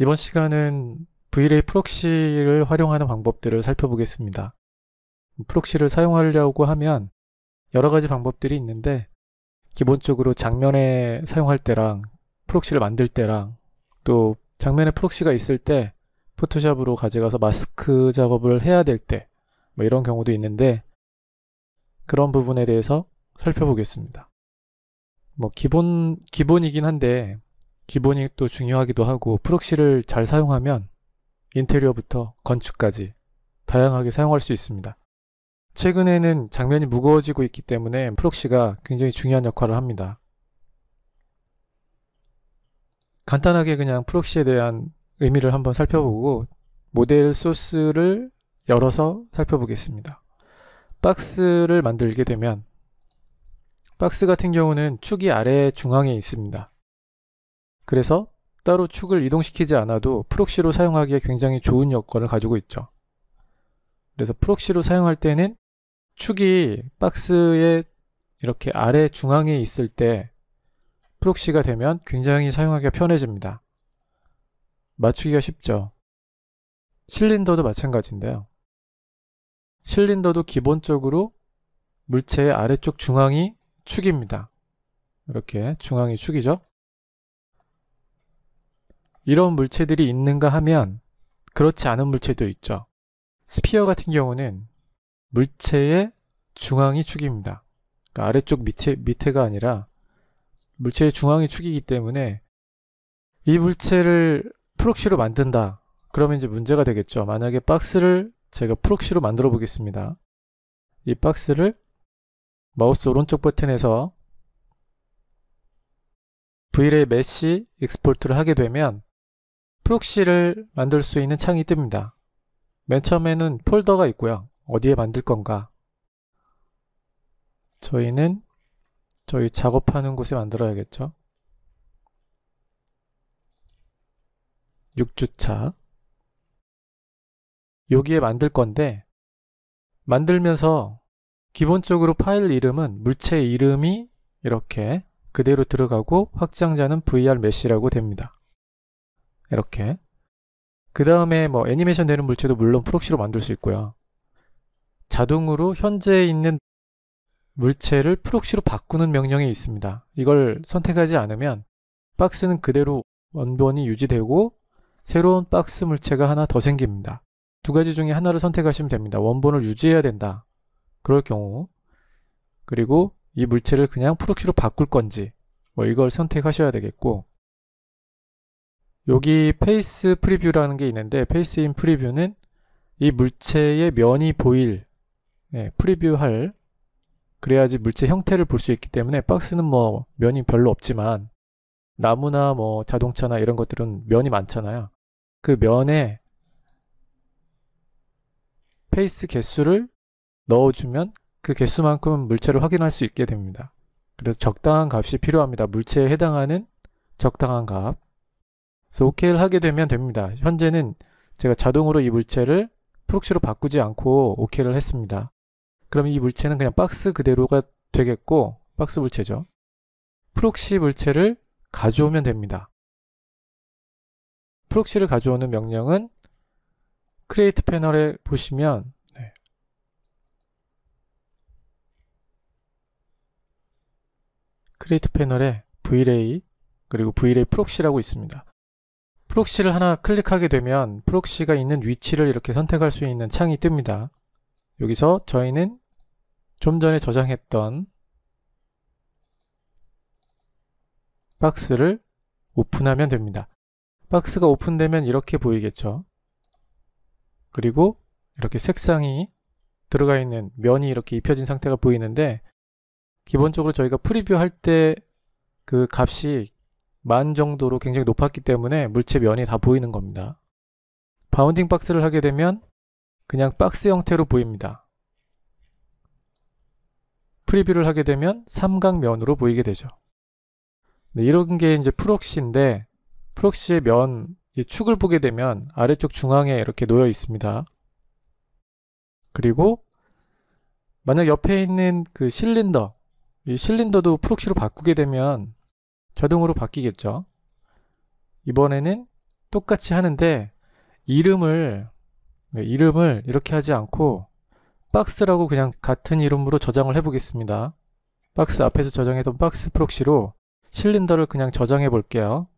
이번 시간은 VLA 프록시를 활용하는 방법들을 살펴보겠습니다. 프록시를 사용하려고 하면 여러 가지 방법들이 있는데 기본적으로 장면에 사용할 때랑 프록시를 만들 때랑 또 장면에 프록시가 있을 때 포토샵으로 가져가서 마스크 작업을 해야 될 때 뭐 이런 경우도 있는데 그런 부분에 대해서 살펴보겠습니다. 뭐 기본 기본이긴 한데 기본이 또 중요하기도 하고 프록시를 잘 사용하면 인테리어부터 건축까지 다양하게 사용할 수 있습니다. 최근에는 장면이 무거워지고 있기 때문에 프록시가 굉장히 중요한 역할을 합니다. 간단하게 그냥 프록시에 대한 의미를 한번 살펴보고 모델 소스를 열어서 살펴보겠습니다. 박스를 만들게 되면 박스 같은 경우는 축이 아래 중앙에 있습니다. 그래서 따로 축을 이동시키지 않아도 프록시로 사용하기에 굉장히 좋은 여건을 가지고 있죠. 그래서 프록시로 사용할 때는 축이 박스의 이렇게 아래 중앙에 있을 때 프록시가 되면 굉장히 사용하기가 편해집니다. 맞추기가 쉽죠. 실린더도 마찬가지인데요. 실린더도 기본적으로 물체의 아래쪽 중앙이 축입니다. 이렇게 중앙이 축이죠. 이런 물체들이 있는가 하면 그렇지 않은 물체도 있죠. 스피어 같은 경우는 물체의 중앙이 축입니다. 그러니까 아래쪽 밑에, 밑에가 아니라 물체의 중앙이 축이기 때문에 이 물체를 프록시로 만든다. 그러면 이제 문제가 되겠죠. 만약에 박스를 제가 프록시로 만들어 보겠습니다. 이 박스를 마우스 오른쪽 버튼에서 v l a 메시 익스포트를 하게 되면 프록시를 만들 수 있는 창이 뜹니다. 맨 처음에는 폴더가 있고요. 어디에 만들 건가? 저희는 저희 작업하는 곳에 만들어야겠죠. 6주차 여기에 만들 건데 만들면서 기본적으로 파일 이름은 물체 이름이 이렇게 그대로 들어가고 확장자는 vrmesh라고 됩니다. 이렇게 그 다음에 뭐 애니메이션 되는 물체도 물론 프록시로 만들 수 있고요 자동으로 현재 있는 물체를 프록시로 바꾸는 명령이 있습니다 이걸 선택하지 않으면 박스는 그대로 원본이 유지되고 새로운 박스 물체가 하나 더 생깁니다 두 가지 중에 하나를 선택하시면 됩니다 원본을 유지해야 된다 그럴 경우 그리고 이 물체를 그냥 프록시로 바꿀 건지 뭐 이걸 선택하셔야 되겠고 여기 페이스 프리뷰라는 게 있는데 페이스인 프리뷰는 이 물체의 면이 보일 네, 프리뷰할 그래야지 물체 형태를 볼 수 있기 때문에 박스는 뭐 면이 별로 없지만 나무나 뭐 자동차나 이런 것들은 면이 많잖아요. 그 면에 페이스 개수를 넣어주면 그 개수만큼 물체를 확인할 수 있게 됩니다. 그래서 적당한 값이 필요합니다. 물체에 해당하는 적당한 값. 그래서 OK를 하게 되면 됩니다. 현재는 제가 자동으로 이 물체를 프록시로 바꾸지 않고 OK를 했습니다. 그럼 이 물체는 그냥 박스 그대로가 되겠고 박스 물체죠. 프록시 물체를 가져오면 됩니다. 프록시를 가져오는 명령은 크리에이트 패널에 보시면 네. 크리에이트 패널에 v r a y 그리고 v r a y 프록시라고 있습니다. 프록시를 하나 클릭하게 되면 프록시가 있는 위치를 이렇게 선택할 수 있는 창이 뜹니다. 여기서 저희는 좀 전에 저장했던 박스를 오픈하면 됩니다. 박스가 오픈되면 이렇게 보이겠죠. 그리고 이렇게 색상이 들어가 있는 면이 이렇게 입혀진 상태가 보이는데 기본적으로 저희가 프리뷰 할 때 그 값이 만 정도로 굉장히 높았기 때문에 물체 면이 다 보이는 겁니다. 바운딩 박스를 하게 되면 그냥 박스 형태로 보입니다. 프리뷰를 하게 되면 삼각면으로 보이게 되죠. 네, 이런 게 이제 프록시인데 프록시의 면 축을 보게 되면 아래쪽 중앙에 이렇게 놓여 있습니다. 그리고 만약 옆에 있는 그 실린더, 이 실린더도 프록시로 바꾸게 되면 자동으로 바뀌겠죠. 이번에는 똑같이 하는데 이름을 네, 이름을 이렇게 하지 않고 박스라고 그냥 같은 이름으로 저장을 해 보겠습니다. 박스 앞에서 저장했던 박스 프록시로 실린더를 그냥 저장해 볼게요.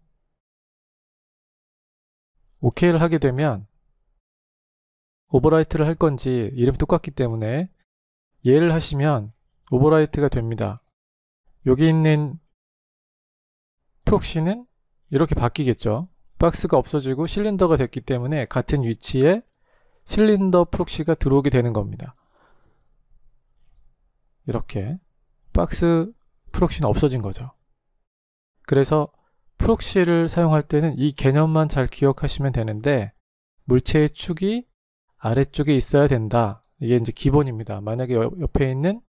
OK를 하게 되면 오버라이트를 할 건지 이름이 똑같기 때문에 얘를 하시면 오버라이트가 됩니다. 여기 있는 프록시는 이렇게 바뀌겠죠. 박스가 없어지고 실린더가 됐기 때문에 같은 위치에 실린더 프록시가 들어오게 되는 겁니다. 이렇게 박스 프록시는 없어진 거죠. 그래서 프록시를 사용할 때는 이 개념만 잘 기억하시면 되는데 물체의 축이 아래쪽에 있어야 된다. 이게 이제 기본입니다. 만약에 옆에 있는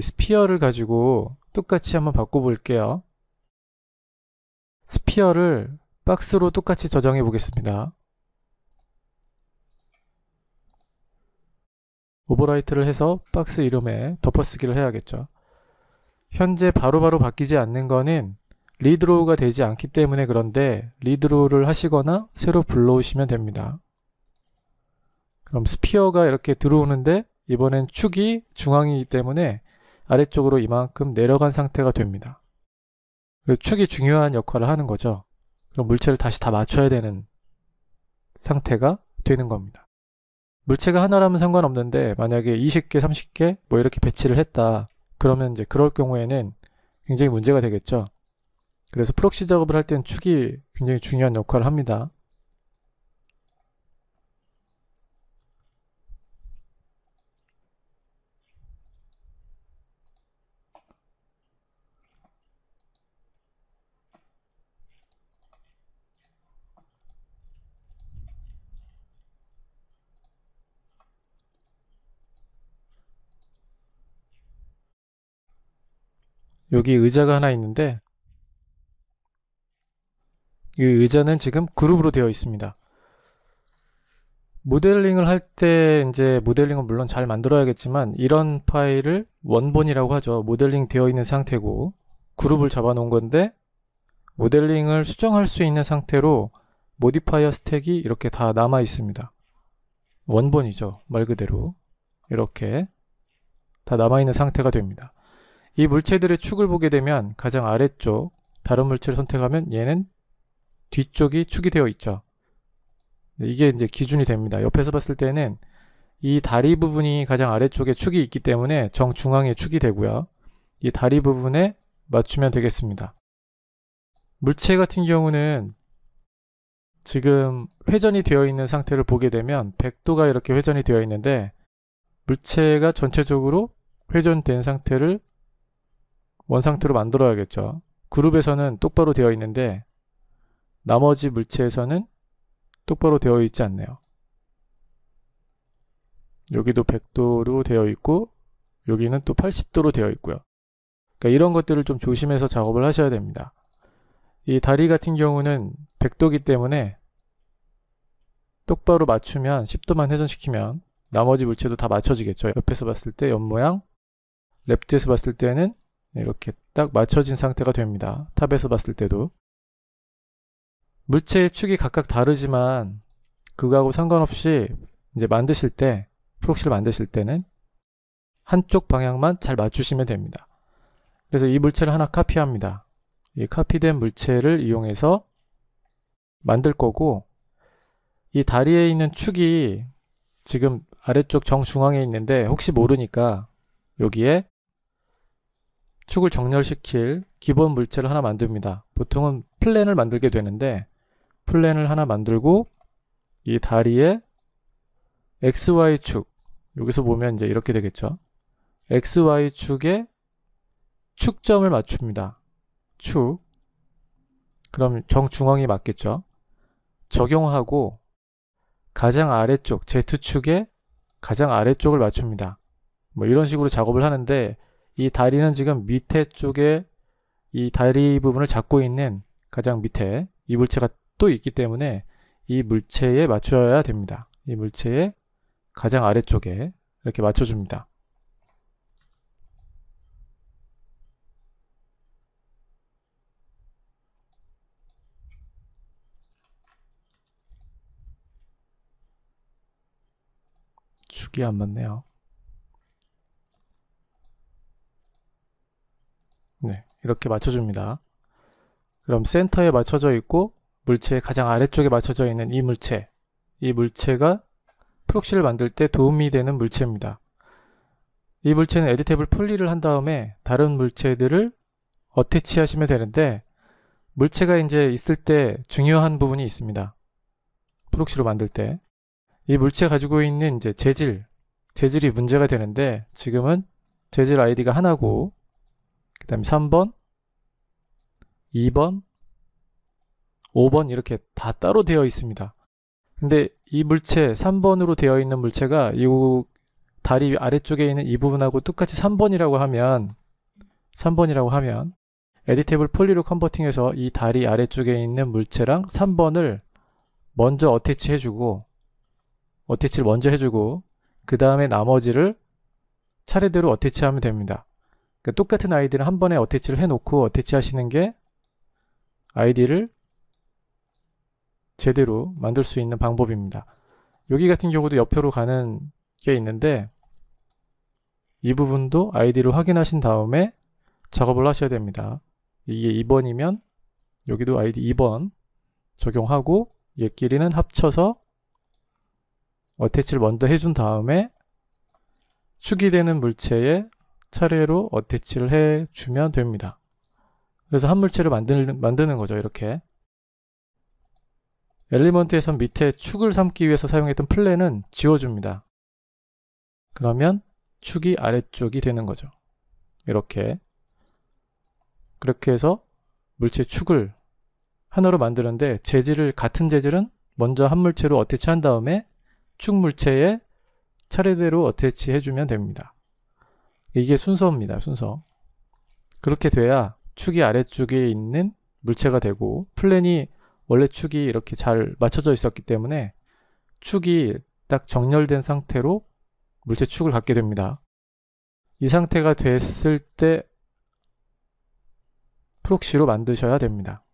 스피어를 가지고 똑같이 한번 바꿔볼게요. 스피어를 박스로 똑같이 저장해 보겠습니다. 오버라이트를 해서 박스 이름에 덮어쓰기를 해야겠죠. 현재 바로바로 바로 바뀌지 않는 거는 리드로우가 되지 않기 때문에 그런데 리드로우를 하시거나 새로 불러오시면 됩니다. 그럼 스피어가 이렇게 들어오는데 이번엔 축이 중앙이기 때문에 아래쪽으로 이만큼 내려간 상태가 됩니다. 축이 중요한 역할을 하는 거죠. 그럼 물체를 다시 다 맞춰야 되는 상태가 되는 겁니다. 물체가 하나라면 상관없는데 만약에 20개, 30개 뭐 이렇게 배치를 했다. 그러면 이제 그럴 경우에는 굉장히 문제가 되겠죠. 그래서 프록시 작업을 할 때는 축이 굉장히 중요한 역할을 합니다. 여기 의자가 하나 있는데 이 의자는 지금 그룹으로 되어 있습니다. 모델링을 할 때 이제 모델링은 물론 잘 만들어야겠지만 이런 파일을 원본이라고 하죠. 모델링 되어 있는 상태고 그룹을 잡아 놓은 건데 모델링을 수정할 수 있는 상태로 모디파이어 스택이 이렇게 다 남아 있습니다. 원본이죠. 말 그대로. 이렇게 다 남아 있는 상태가 됩니다. 이 물체들의 축을 보게 되면 가장 아래쪽 다른 물체를 선택하면 얘는 뒤쪽이 축이 되어 있죠. 네, 이게 이제 기준이 됩니다. 옆에서 봤을 때는 이 다리 부분이 가장 아래쪽에 축이 있기 때문에 정중앙에 축이 되고요. 이 다리 부분에 맞추면 되겠습니다. 물체 같은 경우는 지금 회전이 되어 있는 상태를 보게 되면 100도가 이렇게 회전이 되어 있는데 물체가 전체적으로 회전된 상태를 원상태로 만들어야겠죠. 그룹에서는 똑바로 되어 있는데 나머지 물체에서는 똑바로 되어 있지 않네요. 여기도 100도로 되어 있고 여기는 또 80도로 되어 있고요. 그러니까 이런 것들을 좀 조심해서 작업을 하셔야 됩니다. 이 다리 같은 경우는 100도기 때문에 똑바로 맞추면 10도만 회전시키면 나머지 물체도 다 맞춰지겠죠. 옆에서 봤을 때 옆모양, 랩트에서 봤을 때는 이렇게 딱 맞춰진 상태가 됩니다. 탑에서 봤을 때도. 물체의 축이 각각 다르지만 그거하고 상관없이 이제 만드실 때, 프록시를 만드실 때는 한쪽 방향만 잘 맞추시면 됩니다. 그래서 이 물체를 하나 카피합니다. 이 카피된 물체를 이용해서 만들 거고 이 다리에 있는 축이 지금 아래쪽 정중앙에 있는데 혹시 모르니까 여기에 축을 정렬시킬 기본 물체를 하나 만듭니다. 보통은 플랜을 만들게 되는데 플랜을 하나 만들고 이 다리에 XY축 여기서 보면 이제 이렇게 되겠죠. XY축에 축점을 맞춥니다. 축 그럼 정중앙이 맞겠죠. 적용하고 가장 아래쪽 Z축에 가장 아래쪽을 맞춥니다. 뭐 이런 식으로 작업을 하는데 이 다리는 지금 밑에 쪽에 이 다리 부분을 잡고 있는 가장 밑에 이 물체가 또 있기 때문에 이 물체에 맞춰야 됩니다. 이 물체의 가장 아래쪽에 이렇게 맞춰줍니다. 축이 안 맞네요. 네, 이렇게 맞춰줍니다. 그럼 센터에 맞춰져 있고 물체 가장 아래쪽에 맞춰져 있는 이 물체 이 물체가 프록시를 만들 때 도움이 되는 물체입니다. 이 물체는 에디테블 풀리를 한 다음에 다른 물체들을 어태치 하시면 되는데 물체가 이제 있을 때 중요한 부분이 있습니다. 프록시로 만들 때 이 물체 가지고 있는 이제 재질 재질이 문제가 되는데 지금은 재질 아이디가 하나고 그 다음에 3번, 2번, 5번 이렇게 다 따로 되어 있습니다. 근데 이 물체, 3번으로 되어 있는 물체가 이 다리 아래쪽에 있는 이 부분하고 똑같이 3번이라고 하면 3번이라고 하면 에디테이블 폴리로 컨버팅해서 이 다리 아래쪽에 있는 물체랑 3번을 먼저 어태치 해주고 어태치를 먼저 해주고 그 다음에 나머지를 차례대로 어태치하면 됩니다. 그러니까 똑같은 아이디를 한 번에 어태치를 해놓고 어태치 하시는 게 아이디를 제대로 만들 수 있는 방법입니다. 여기 같은 경우도 옆으로 가는 게 있는데 이 부분도 아이디를 확인하신 다음에 작업을 하셔야 됩니다. 이게 2번이면 여기도 아이디 2번 적용하고 얘끼리는 합쳐서 어태치를 먼저 해준 다음에 축이 되는 물체에 차례로 어태치를 해주면 됩니다. 그래서 한 물체를 만드는, 만드는 거죠. 이렇게 엘리먼트에서 밑에 축을 삼기 위해서 사용했던 플랜은 지워줍니다. 그러면 축이 아래쪽이 되는 거죠. 이렇게 그렇게 해서 물체 축을 하나로 만드는데 재질을 같은 재질은 먼저 한 물체로 어태치한 다음에 축 물체에 차례대로 어태치해주면 됩니다. 이게 순서입니다. 순서. 그렇게 돼야 축이 아래쪽에 있는 물체가 되고 플랜이 원래 축이 이렇게 잘 맞춰져 있었기 때문에 축이 딱 정렬된 상태로 물체 축을 갖게 됩니다. 이 상태가 됐을 때 프록시로 만드셔야 됩니다.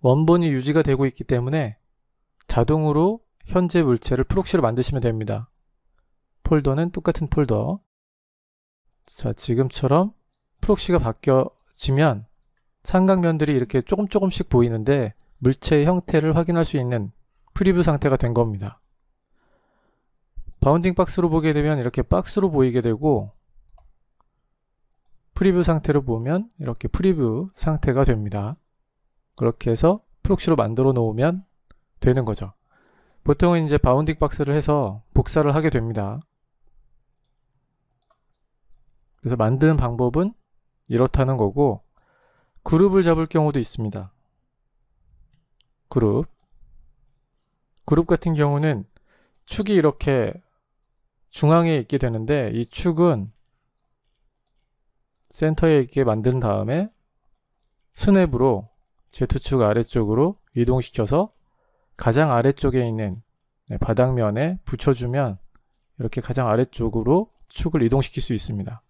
원본이 유지가 되고 있기 때문에 자동으로 현재 물체를 프록시로 만드시면 됩니다. 폴더는 똑같은 폴더, 자 지금처럼 프록시가 바뀌어지면 삼각면들이 이렇게 조금 조금씩 보이는데 물체의 형태를 확인할 수 있는 프리뷰 상태가 된 겁니다. 바운딩 박스로 보게 되면 이렇게 박스로 보이게 되고 프리뷰 상태로 보면 이렇게 프리뷰 상태가 됩니다. 그렇게 해서 프록시로 만들어 놓으면 되는 거죠. 보통은 이제 바운딩 박스를 해서 복사를 하게 됩니다. 그래서 만드는 방법은 이렇다는 거고 그룹을 잡을 경우도 있습니다. 그룹 그룹 같은 경우는 축이 이렇게 중앙에 있게 되는데 이 축은 센터에 있게 만든 다음에 스냅으로 Z축 아래쪽으로 이동시켜서 가장 아래쪽에 있는 네, 바닥면에 붙여주면 이렇게 가장 아래쪽으로 축을 이동시킬 수 있습니다.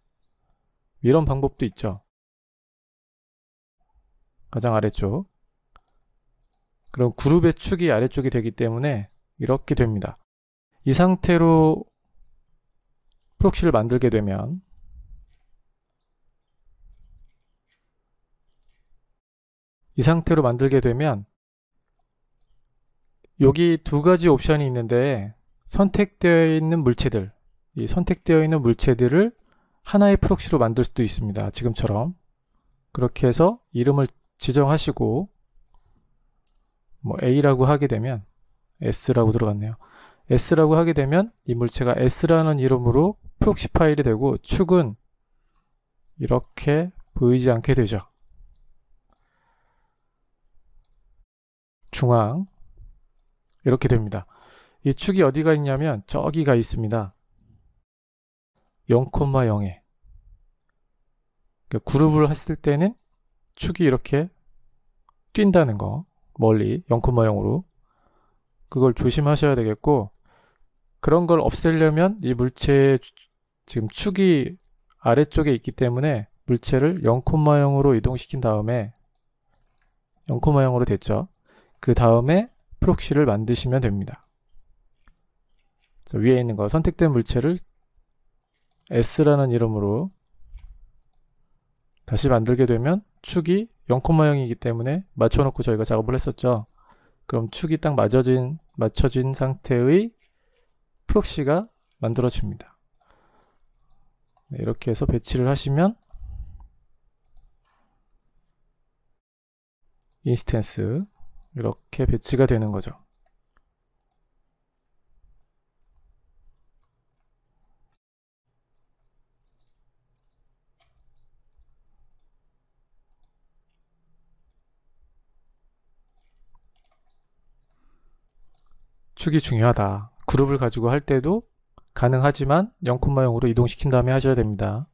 이런 방법도 있죠. 가장 아래쪽. 그럼 그룹의 축이 아래쪽이 되기 때문에 이렇게 됩니다. 이 상태로 프록시를 만들게 되면 이 상태로 만들게 되면 여기 두 가지 옵션이 있는데 선택되어 있는 물체들 이 선택되어 있는 물체들을 하나의 프록시로 만들 수도 있습니다. 지금처럼. 그렇게 해서 이름을 지정하시고 뭐 A라고 하게 되면 S라고 들어갔네요. S라고 하게 되면 이 물체가 S라는 이름으로 프록시 파일이 되고 축은 이렇게 보이지 않게 되죠. 중앙 이렇게 됩니다. 이 축이 어디가 있냐면 저기가 있습니다. 0,0에 그러니까 그룹을 했을 때는 축이 이렇게 뛴다는 거 멀리 0,0으로 그걸 조심하셔야 되겠고 그런 걸 없애려면 이 물체의 지금 축이 아래쪽에 있기 때문에 물체를 0,0으로 이동시킨 다음에 0,0으로 됐죠. 그 다음에 프록시를 만드시면 됩니다. 위에 있는 거 선택된 물체를 S라는 이름으로 다시 만들게 되면 축이 0,0이기 때문에 맞춰놓고 저희가 작업을 했었죠. 그럼 축이 딱 맞춰진, 맞춰진 상태의 프록시가 만들어집니다. 네, 이렇게 해서 배치를 하시면 인스턴스 이렇게 배치가 되는 거죠. 축이 중요하다. 그룹을 가지고 할 때도 가능하지만 0,0으로 이동시킨 다음에 하셔야 됩니다.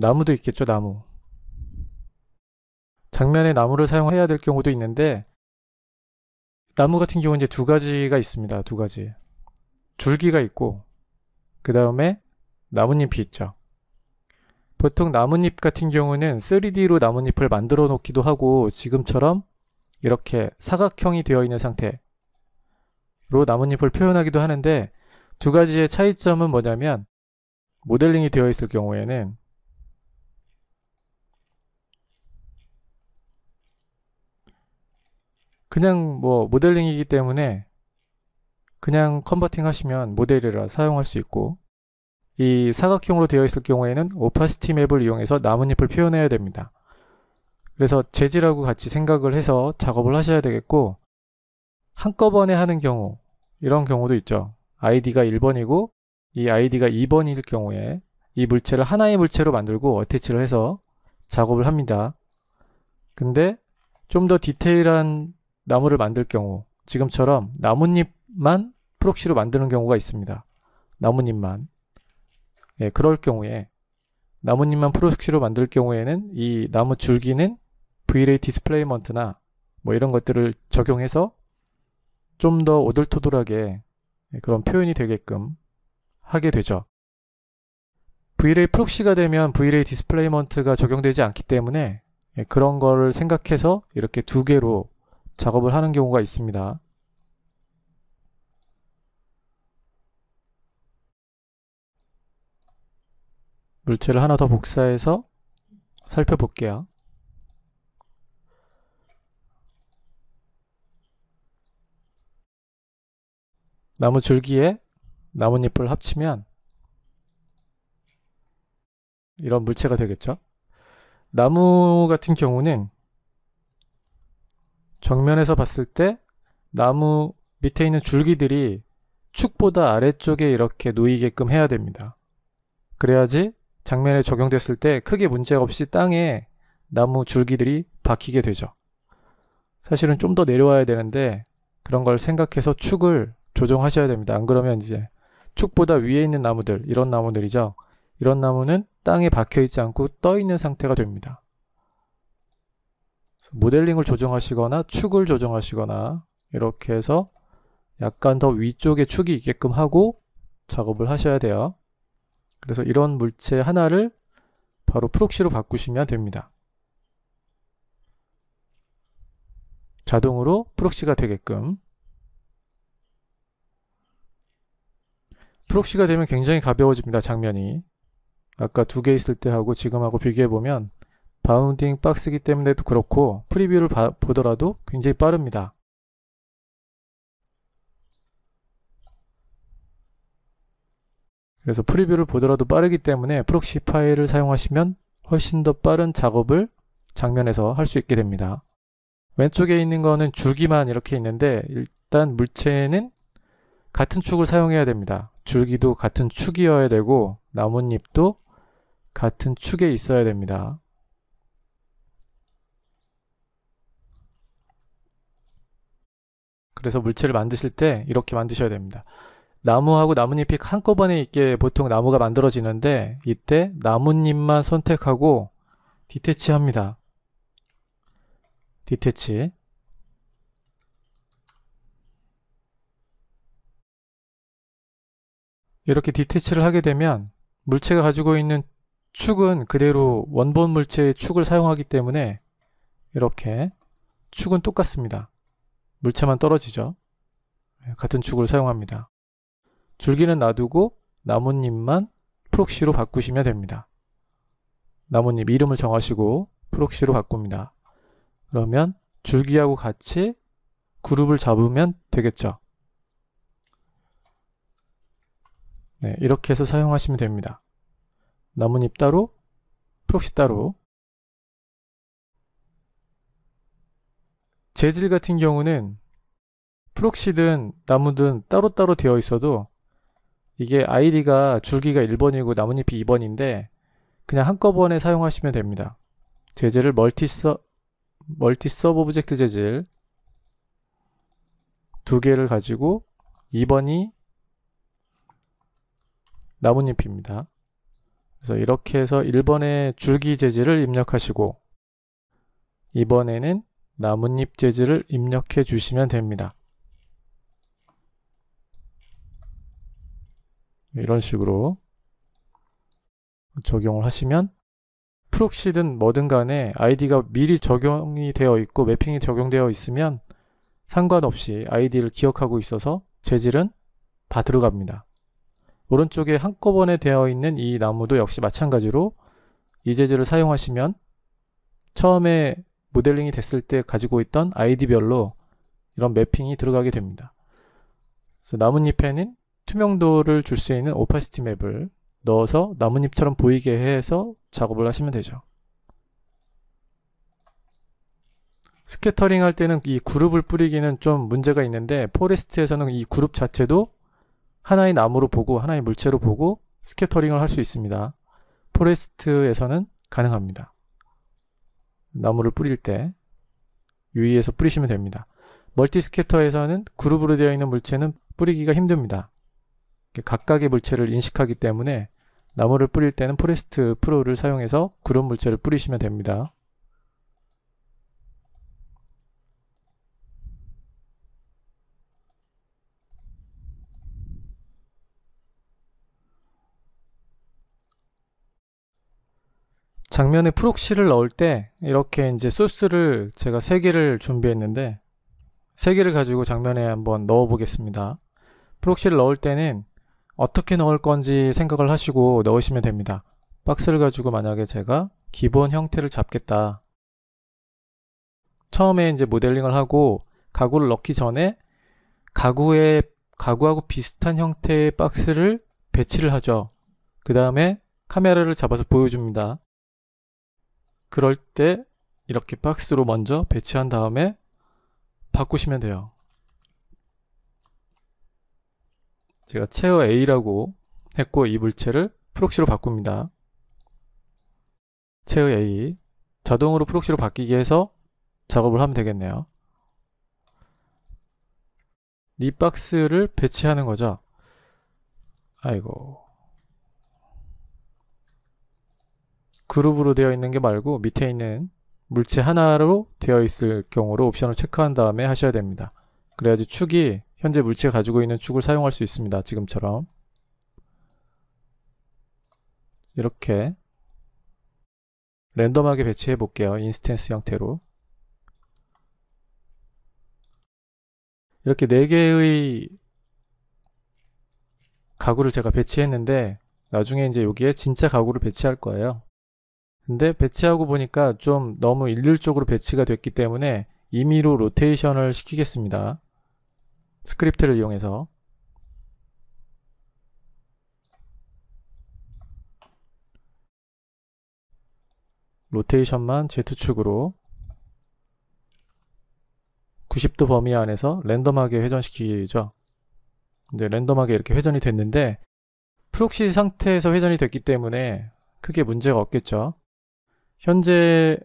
나무도 있겠죠 나무 장면에 나무를 사용해야 될 경우도 있는데 나무 같은 경우는 이제 두 가지가 있습니다 두 가지 줄기가 있고 그 다음에 나뭇잎이 있죠 보통 나뭇잎 같은 경우는 3D로 나뭇잎을 만들어 놓기도 하고 지금처럼 이렇게 사각형이 되어 있는 상태로 나뭇잎을 표현하기도 하는데 두 가지의 차이점은 뭐냐면 모델링이 되어 있을 경우에는 그냥 뭐 모델링이기 때문에 그냥 컨버팅 하시면 모델이라 사용할 수 있고 이 사각형으로 되어 있을 경우에는 오파시티 맵을 이용해서 나뭇잎을 표현해야 됩니다. 그래서 재질하고 같이 생각을 해서 작업을 하셔야 되겠고 한꺼번에 하는 경우 이런 경우도 있죠. 아이디가 1번이고 이 아이디가 2번일 경우에 이 물체를 하나의 물체로 만들고 어태치를 해서 작업을 합니다. 근데 좀 더 디테일한 나무를 만들 경우 지금처럼 나뭇잎만 프록시로 만드는 경우가 있습니다. 나뭇잎만 예, 그럴 경우에 나뭇잎만 프로스키로 만들 경우에는 이 나무 줄기는 V-Ray 디스플레이먼트나 뭐 이런 것들을 적용해서 좀 더 오돌토돌하게 예, 그런 표현이 되게끔 하게 되죠. V-Ray 프록시가 되면 V-Ray 디스플레이먼트가 적용되지 않기 때문에 예, 그런 거를 생각해서 이렇게 두 개로 작업을 하는 경우가 있습니다. 물체를 하나 더 복사해서 살펴볼게요. 나무 줄기에 나뭇잎을 합치면 이런 물체가 되겠죠. 나무 같은 경우는 정면에서 봤을 때 나무 밑에 있는 줄기들이 축보다 아래쪽에 이렇게 놓이게끔 해야 됩니다. 그래야지 장면에 적용됐을 때 크게 문제 없이 땅에 나무 줄기들이 박히게 되죠. 사실은 좀 더 내려와야 되는데 그런 걸 생각해서 축을 조정하셔야 됩니다. 안 그러면 이제 축보다 위에 있는 나무들, 이런 나무들이죠. 이런 나무는 땅에 박혀 있지 않고 떠 있는 상태가 됩니다. 모델링을 조정하시거나 축을 조정하시거나 이렇게 해서 약간 더 위쪽에 축이 있게끔 하고 작업을 하셔야 돼요. 그래서 이런 물체 하나를 바로 프록시로 바꾸시면 됩니다. 자동으로 프록시가 되게끔 프록시가 되면 굉장히 가벼워집니다. 장면이 아까 두 개 있을 때 하고 지금하고 비교해보면 바운딩 박스기 때문에도 그렇고 프리뷰를 바, 보더라도 굉장히 빠릅니다. 그래서 프리뷰를 보더라도 빠르기 때문에 프록시 파일을 사용하시면 훨씬 더 빠른 작업을 장면에서 할 수 있게 됩니다. 왼쪽에 있는 거는 줄기만 이렇게 있는데 일단 물체는 에 같은 축을 사용해야 됩니다. 줄기도 같은 축이어야 되고 나뭇잎도 같은 축에 있어야 됩니다. 그래서 물체를 만드실 때 이렇게 만드셔야 됩니다. 나무하고 나뭇잎이 한꺼번에 있게 보통 나무가 만들어지는데 이때 나뭇잎만 선택하고 디테치 합니다. 디테치 이렇게 디테치를 하게 되면 물체가 가지고 있는 축은 그대로 원본 물체의 축을 사용하기 때문에 이렇게 축은 똑같습니다. 물체만 떨어지죠. 네, 같은 축을 사용합니다. 줄기는 놔두고 나뭇잎만 프록시로 바꾸시면 됩니다. 나뭇잎 이름을 정하시고 프록시로 바꿉니다. 그러면 줄기하고 같이 그룹을 잡으면 되겠죠. 네, 이렇게 해서 사용하시면 됩니다. 나뭇잎 따로, 프록시 따로. 재질 같은 경우는 프록시든 나무든 따로따로 되어 있어도 이게 아이디가 줄기가 1번이고 나뭇잎이 2번인데 그냥 한꺼번에 사용하시면 됩니다. 재질을 멀티 서 멀티 서브 오브젝트 재질 두 개를 가지고 2번이 나뭇잎입니다. 그래서 이렇게 해서 1번에 줄기 재질을 입력하시고 2번에는 나뭇잎 재질을 입력해 주시면 됩니다. 이런 식으로 적용을 하시면 프록시든 뭐든 간에 아이디가 미리 적용이 되어 있고 매핑이 적용되어 있으면 상관없이 아이디를 기억하고 있어서 재질은 다 들어갑니다. 오른쪽에 한꺼번에 되어 있는 이 나무도 역시 마찬가지로 이 재질을 사용하시면 처음에 모델링이 됐을 때 가지고 있던 아이디별로 이런 매핑이 들어가게 됩니다. 그래서 나뭇잎에는 투명도를 줄 수 있는 오파시티 맵을 넣어서 나뭇잎처럼 보이게 해서 작업을 하시면 되죠. 스케터링 할 때는 이 그룹을 뿌리기는 좀 문제가 있는데 포레스트에서는 이 그룹 자체도 하나의 나무로 보고 하나의 물체로 보고 스케터링을 할 수 있습니다. 포레스트에서는 가능합니다. 나무를 뿌릴 때 유의해서 뿌리시면 됩니다. 멀티 스케터에서는 그룹으로 되어 있는 물체는 뿌리기가 힘듭니다. 각각의 물체를 인식하기 때문에 나무를 뿌릴 때는 포레스트 프로를 사용해서 그런 물체를 뿌리시면 됩니다. 장면에 프록시를 넣을 때 이렇게 이제 소스를 제가 3개를 준비했는데 3개를 가지고 장면에 한번 넣어 보겠습니다. 프록시를 넣을 때는 어떻게 넣을 건지 생각을 하시고 넣으시면 됩니다. 박스를 가지고 만약에 제가 기본 형태를 잡겠다. 처음에 이제 모델링을 하고 가구를 넣기 전에 가구에 가구하고 비슷한 형태의 박스를 배치를 하죠. 그 다음에 카메라를 잡아서 보여줍니다. 그럴 때 이렇게 박스로 먼저 배치한 다음에 바꾸시면 돼요. 제가 체어 A라고 했고 이 물체를 프록시로 바꿉니다. 체어 A 자동으로 프록시로 바뀌게 해서 작업을 하면 되겠네요. 립 박스를 배치하는 거죠. 아이고 그룹으로 되어 있는 게 말고 밑에 있는 물체 하나로 되어 있을 경우로 옵션을 체크한 다음에 하셔야 됩니다. 그래야지 축이 현재 물체가 가지고 있는 축을 사용할 수 있습니다. 지금처럼 이렇게 랜덤하게 배치해 볼게요. 인스턴스 형태로 이렇게 4개의 가구를 제가 배치했는데 나중에 이제 여기에 진짜 가구를 배치할 거예요. 근데 배치하고 보니까 좀 너무 일률적으로 배치가 됐기 때문에 임의로 로테이션을 시키겠습니다. 스크립트를 이용해서 로테이션만 Z축으로 90도 범위 안에서 랜덤하게 회전시키죠. 근데 랜덤하게 이렇게 회전이 됐는데 프록시 상태에서 회전이 됐기 때문에 크게 문제가 없겠죠. 현재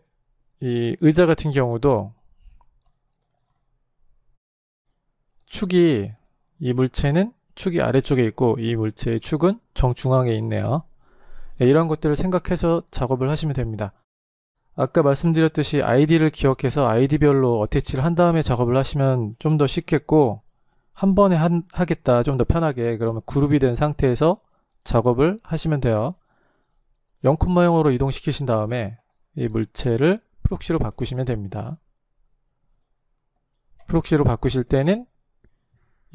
이 의자 같은 경우도 축이 이 물체는 축이 아래쪽에 있고 이 물체의 축은 정중앙에 있네요. 네, 이런 것들을 생각해서 작업을 하시면 됩니다. 아까 말씀드렸듯이 아이디를 기억해서 아이디별로 어태치를 한 다음에 작업을 하시면 좀 더 쉽겠고 한 번에 한, 하겠다 좀 더 편하게 그러면 그룹이 된 상태에서 작업을 하시면 돼요. 0컷 모형으로 이동시키신 다음에 이 물체를 프록시로 바꾸시면 됩니다. 프록시로 바꾸실 때는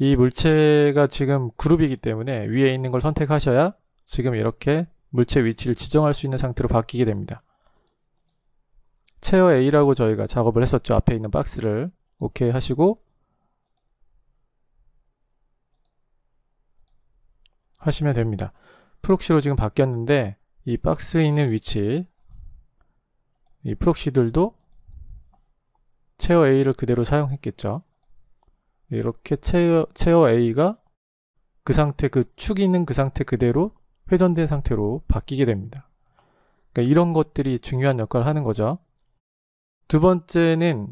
이 물체가 지금 그룹이기 때문에 위에 있는 걸 선택하셔야 지금 이렇게 물체 위치를 지정할 수 있는 상태로 바뀌게 됩니다. 체어 A라고 저희가 작업을 했었죠. 앞에 있는 박스를 OK 하시고 하시면 됩니다. 프록시로 지금 바뀌었는데 이 박스에 있는 위치 이 프록시들도 체어 A를 그대로 사용했겠죠. 이렇게 체어, 체어 A가 그 상태, 그 축 있는 그 상태 그대로 회전된 상태로 바뀌게 됩니다. 그러니까 이런 것들이 중요한 역할을 하는 거죠. 두 번째는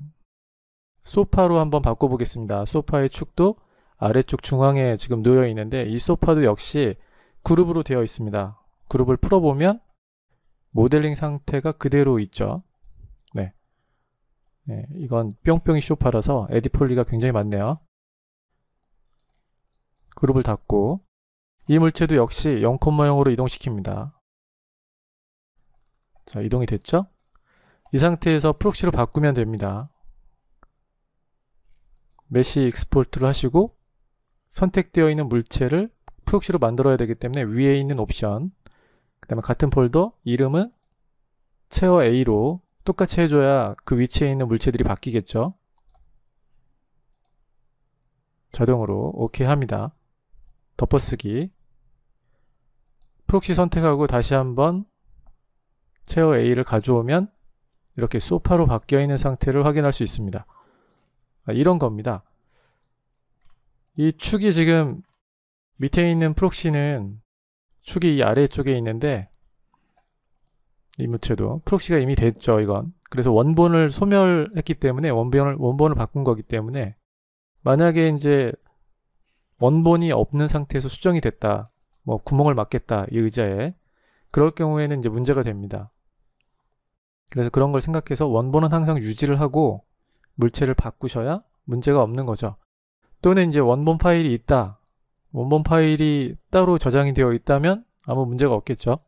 소파로 한번 바꿔보겠습니다. 소파의 축도 아래쪽 중앙에 지금 놓여 있는데 이 소파도 역시 그룹으로 되어 있습니다. 그룹을 풀어보면 모델링 상태가 그대로 있죠. 네. 네 이건 뿅뿅이 쇼파라서 에디폴리가 굉장히 많네요. 그룹을 닫고 이 물체도 역시 0,0으로 이동시킵니다. 자, 이동이 됐죠? 이 상태에서 프록시로 바꾸면 됩니다. 메시 익스포트를 하시고 선택되어 있는 물체를 프록시로 만들어야 되기 때문에 위에 있는 옵션 그 다음에 같은 폴더 이름은 체어 A로 똑같이 해줘야 그 위치에 있는 물체들이 바뀌겠죠 자동으로 OK 합니다 덮어쓰기 프록시 선택하고 다시 한번 체어 A를 가져오면 이렇게 소파로 바뀌어 있는 상태를 확인할 수 있습니다 아, 이런 겁니다 이 축이 지금 밑에 있는 프록시는 축이 이 아래쪽에 있는데 이 무체도 프록시가 이미 됐죠 이건 그래서 원본을 소멸했기 때문에 원본을 원본을 바꾼 거기 때문에 만약에 이제 원본이 없는 상태에서 수정이 됐다. 뭐 구멍을 막겠다. 이 의자에. 그럴 경우에는 이제 문제가 됩니다. 그래서 그런 걸 생각해서 원본은 항상 유지를 하고 물체를 바꾸셔야 문제가 없는 거죠. 또는 이제 원본 파일이 있다. 원본 파일이 따로 저장이 되어 있다면 아무 문제가 없겠죠.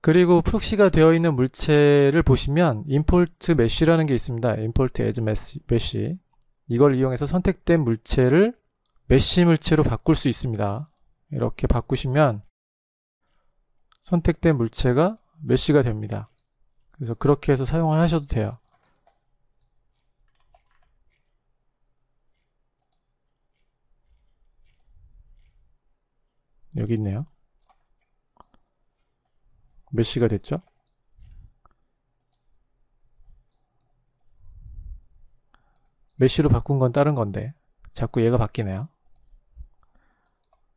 그리고 푹시가 되어 있는 물체를 보시면 import mesh라는 게 있습니다. import as mesh. 이걸 이용해서 선택된 물체를 메쉬 물체로 바꿀 수 있습니다. 이렇게 바꾸시면 선택된 물체가 메쉬가 됩니다. 그래서 그렇게 해서 사용을 하셔도 돼요. 여기 있네요. 메쉬가 됐죠? 메쉬로 바꾼 건 다른 건데 자꾸 얘가 바뀌네요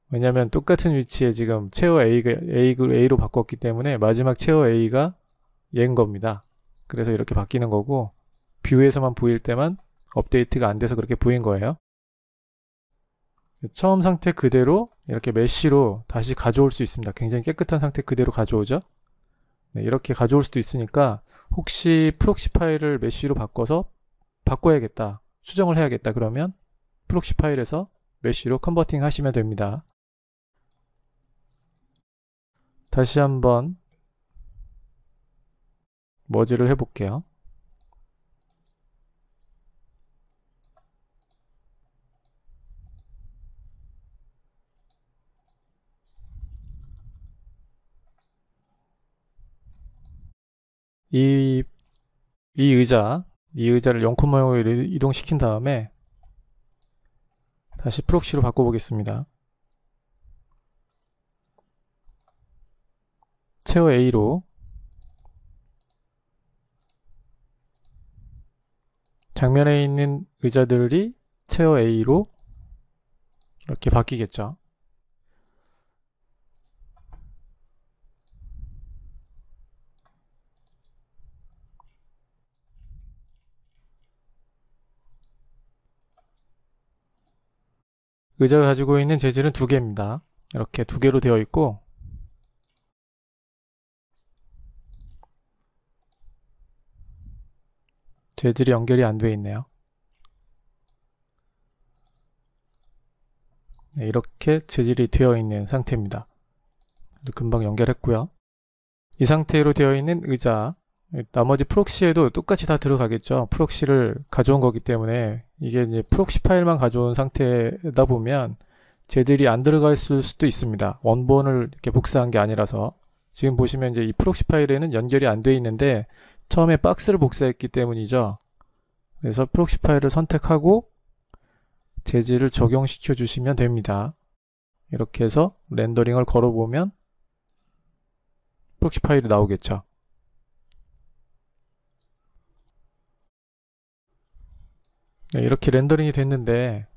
왜냐면 똑같은 위치에 지금 체어 A가, A, 로 바꿨기 때문에 마지막 체어 A가 얘인 겁니다 그래서 이렇게 바뀌는 거고 뷰에서만 보일 때만 업데이트가 안 돼서 그렇게 보인 거예요 처음 상태 그대로 이렇게 메쉬로 다시 가져올 수 있습니다 굉장히 깨끗한 상태 그대로 가져오죠 네, 이렇게 가져올 수도 있으니까 혹시 프록시 파일을 메쉬로 바꿔서 바꿔야겠다 수정을 해야겠다 그러면 프록시 파일에서 메쉬로 컨버팅 하시면 됩니다. 다시 한번 머지를 해볼게요. 이, 이 의자 이 의자를 0 모양으로 이동시킨 다음에 다시 프록시로 바꿔보겠습니다. 체어 A로 장면에 있는 의자들이 체어 A로 이렇게 바뀌겠죠. 의자가 가지고 있는 재질은 두 개입니다. 이렇게 두 개로 되어 있고 재질이 연결이 안 되어 있네요. 네, 이렇게 재질이 되어 있는 상태입니다. 금방 연결했고요. 이 상태로 되어 있는 의자 나머지 프록시에도 똑같이 다 들어가겠죠. 프록시를 가져온 거기 때문에 이게 이제 프록시 파일만 가져온 상태다 보면 쟤들이 안 들어가 있을 수도 있습니다. 원본을 이렇게 복사한 게 아니라서 지금 보시면 이제 이 프록시 파일에는 연결이 안 돼 있는데 처음에 박스를 복사했기 때문이죠. 그래서 프록시 파일을 선택하고 재질을 적용시켜 주시면 됩니다. 이렇게 해서 렌더링을 걸어보면 프록시 파일이 나오겠죠. 네, 이렇게 렌더링이 됐는데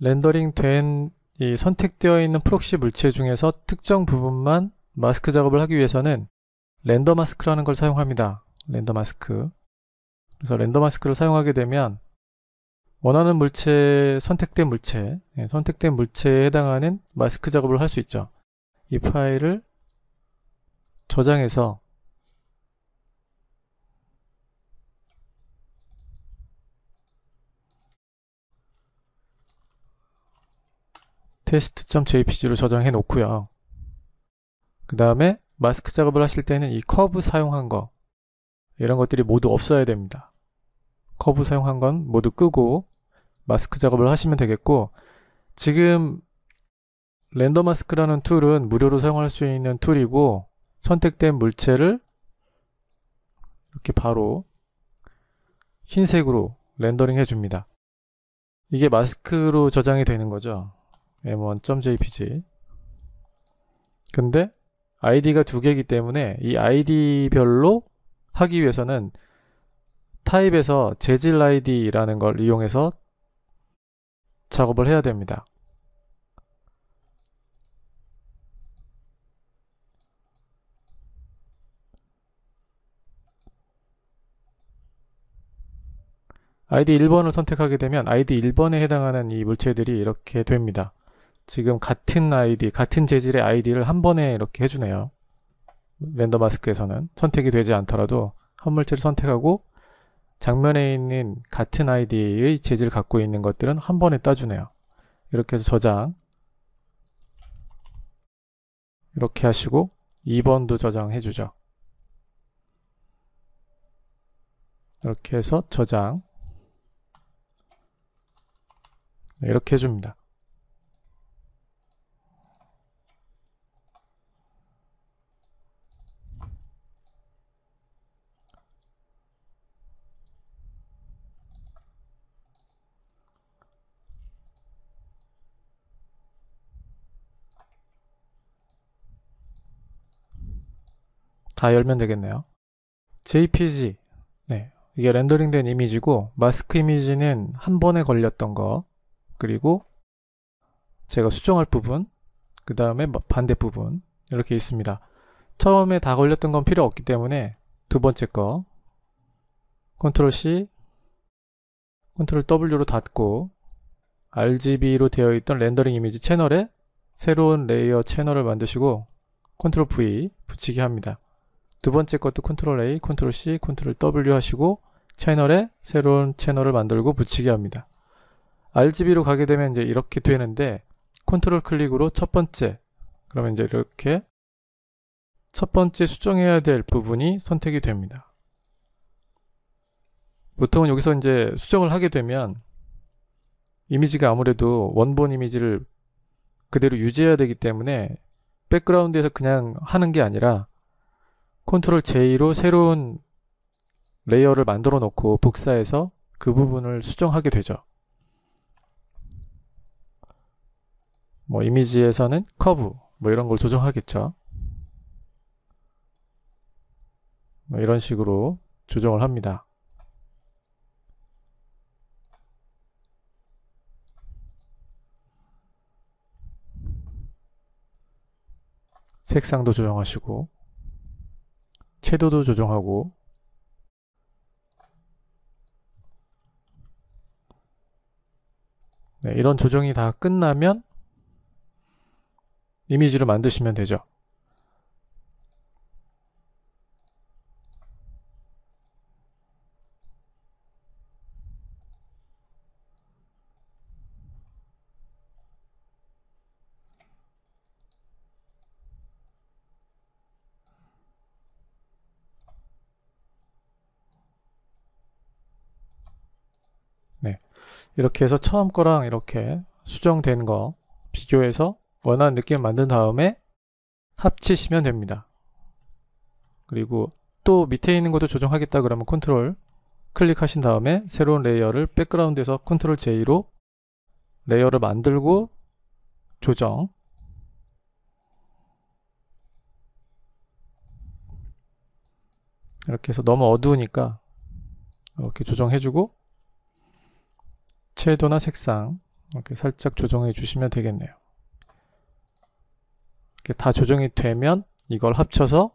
렌더링 된 이 선택되어 있는 프록시 물체 중에서 특정 부분만 마스크 작업을 하기 위해서는 렌더 마스크라는 걸 사용합니다. 렌더 마스크 그래서 렌더 마스크를 사용하게 되면 원하는 물체, 선택된 물체, 예, 선택된 물체에 해당하는 마스크 작업을 할 수 있죠. 이 파일을 저장해서 test.jpg로 저장해 놓고요. 그 다음에 마스크 작업을 하실 때는 이 커브 사용한 거 이런 것들이 모두 없어야 됩니다. 커브 사용한 건 모두 끄고 마스크 작업을 하시면 되겠고 지금 랜더 마스크라는 툴은 무료로 사용할 수 있는 툴이고 선택된 물체를 이렇게 바로 흰색으로 렌더링 해줍니다. 이게 마스크로 저장이 되는 거죠. m1.jpg 근데 id가 두 개이기 때문에 이 id별로 하기 위해서는 타입에서 재질 id라는 걸 이용해서 작업을 해야 됩니다. id 1번을 선택하게 되면 id 1번에 해당하는 이 물체들이 이렇게 됩니다. 지금 같은 아이디, 같은 재질의 아이디를 한 번에 이렇게 해주네요. 랜덤 마스크에서는 선택이 되지 않더라도 한 물체를 선택하고 장면에 있는 같은 아이디의 재질 갖고 있는 것들은 한 번에 따주네요. 이렇게 해서 저장 이렇게 하시고 2번도 저장해 주죠. 이렇게 해서 저장 네, 이렇게 해줍니다. 다 열면 되겠네요. JPG. 네. 이게 렌더링된 이미지고, 마스크 이미지는 한 번에 걸렸던 거, 그리고 제가 수정할 부분, 그 다음에 뭐 반대 부분, 이렇게 있습니다. 처음에 다 걸렸던 건 필요 없기 때문에 두 번째 거, 컨트롤 C, 컨트롤 W로 닫고, RGB로 되어 있던 렌더링 이미지 채널에 새로운 레이어 채널을 만드시고, 컨트롤 V 붙이기 합니다. 두 번째 것도 컨트롤 A, 컨트롤 C, 컨트롤 W 하시고 채널에 새로운 채널을 만들고 붙이게 합니다. RGB로 가게 되면 이제 이렇게 되는데 컨트롤 클릭으로 첫 번째 그러면 이제 이렇게 첫 번째 수정해야 될 부분이 선택이 됩니다. 보통은 여기서 이제 수정을 하게 되면 이미지가 아무래도 원본 이미지를 그대로 유지해야 되기 때문에 백그라운드에서 그냥 하는 게 아니라 컨트롤 J로 새로운 레이어를 만들어 놓고 복사해서 그 부분을 수정하게 되죠. 뭐 이미지에서는 커브 뭐 이런 걸 조정하겠죠. 뭐 이런 식으로 조정을 합니다. 색상도 조정하시고 채도도 조정하고 네, 이런 조정이 다 끝나면 이미지로 만드시면 되죠. 이렇게 해서 처음 거랑 이렇게 수정된 거 비교해서 원하는 느낌 만든 다음에 합치시면 됩니다. 그리고 또 밑에 있는 것도 조정하겠다 그러면 컨트롤 클릭하신 다음에 새로운 레이어를 백그라운드에서 컨트롤 J로 레이어를 만들고 조정 이렇게 해서 너무 어두우니까 이렇게 조정해주고 채도나 색상 이렇게 살짝 조정해 주시면 되겠네요. 이렇게 다 조정이 되면 이걸 합쳐서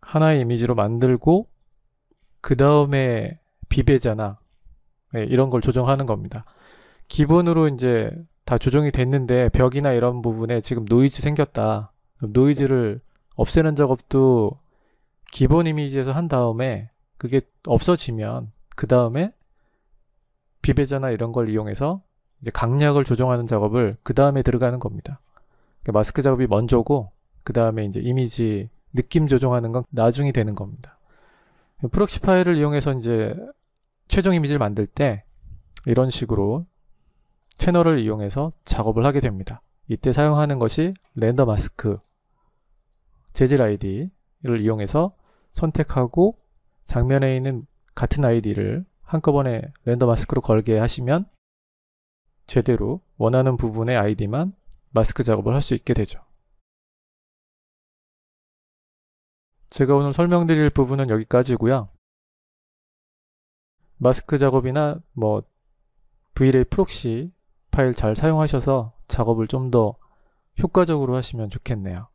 하나의 이미지로 만들고 그 다음에 비배자나 네, 이런 걸 조정하는 겁니다. 기본으로 이제 다 조정이 됐는데 벽이나 이런 부분에 지금 노이즈 생겼다. 노이즈를 없애는 작업도 기본 이미지에서 한 다음에 그게 없어지면 그 다음에 비배자나 이런 걸 이용해서 이제 강약을 조정하는 작업을 그 다음에 들어가는 겁니다. 그러니까 마스크 작업이 먼저고 그 다음에 이제 이미지 느낌 조정하는 건 나중이 되는 겁니다. 프록시 파일을 이용해서 이제 최종 이미지를 만들 때 이런 식으로 채널을 이용해서 작업을 하게 됩니다. 이때 사용하는 것이 렌더 마스크 재질 아이디를 이용해서 선택하고 장면에 있는 같은 아이디를 한꺼번에 랜덤 마스크로 걸게 하시면 제대로 원하는 부분의 아이디만 마스크 작업을 할 수 있게 되죠. 제가 오늘 설명드릴 부분은 여기까지고요. 마스크 작업이나 뭐 VLA 프록시 파일 잘 사용하셔서 작업을 좀 더 효과적으로 하시면 좋겠네요.